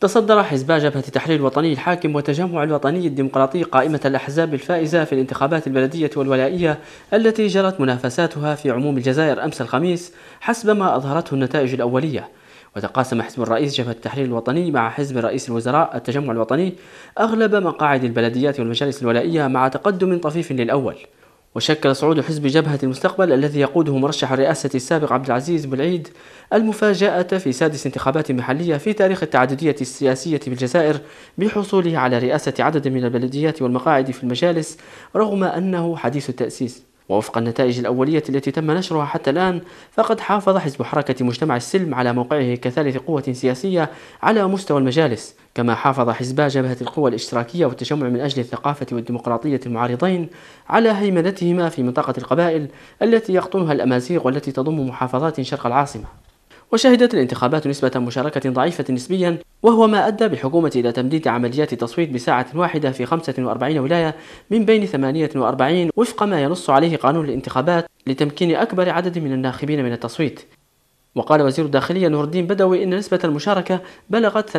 تصدر حزب جبهة تحرير الوطني الحاكم وتجمع الوطني الديمقراطي قائمة الأحزاب الفائزة في الانتخابات البلدية والولائية التي جرت منافساتها في عموم الجزائر أمس الخميس حسب ما أظهرته النتائج الأولية وتقاسم حزب الرئيس جبهة التحرير الوطني مع حزب رئيس الوزراء التجمع الوطني أغلب مقاعد البلديات والمجالس الولائية مع تقدم طفيف للأول وشكل صعود حزب جبهة المستقبل الذي يقوده مرشح الرئاسة السابق عبد العزيز العيد المفاجأة في سادس انتخابات محلية في تاريخ التعددية السياسية بالجزائر بحصوله على رئاسة عدد من البلديات والمقاعد في المجالس رغم أنه حديث التأسيس ووفق النتائج الأولية التي تم نشرها حتى الآن فقد حافظ حزب حركة مجتمع السلم على موقعه كثالث قوة سياسية على مستوى المجالس كما حافظ حزبا جبهة القوى الاشتراكية والتجمع من أجل الثقافة والديمقراطية المعارضين على هيمنتهما في منطقة القبائل التي يقطنها الأمازيغ والتي تضم محافظات شرق العاصمة وشهدت الانتخابات نسبة مشاركة ضعيفة نسبيا وهو ما أدى بالحكومة إلى تمديد عمليات التصويت بساعة واحدة في 45 ولاية من بين 48 وفق ما ينص عليه قانون الانتخابات لتمكين أكبر عدد من الناخبين من التصويت وقال وزير الداخلية نور الدين بدوي إن نسبة المشاركة بلغت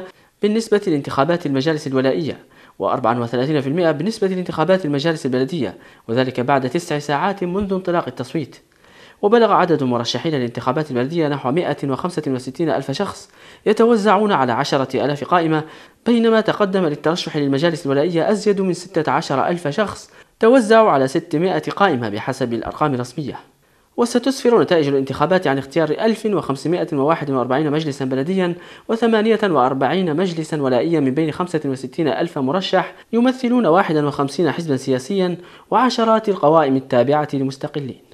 33% بالنسبة لانتخابات المجالس الولائية و34% بالنسبة لانتخابات المجالس البلدية وذلك بعد تسع ساعات منذ انطلاق التصويت وبلغ عدد المرشحين للانتخابات البلدية نحو 165 ألف شخص يتوزعون على 10 ألاف قائمة بينما تقدم للترشح للمجالس الولائية أزيد من 16 ألف شخص توزعوا على 600 قائمة بحسب الأرقام الرسمية وستسفر نتائج الانتخابات عن اختيار 1541 مجلسا بلديا و48 مجلسا ولائيا من بين 65 ألف مرشح يمثلون 51 حزبا سياسيا وعشرات القوائم التابعة لمستقلين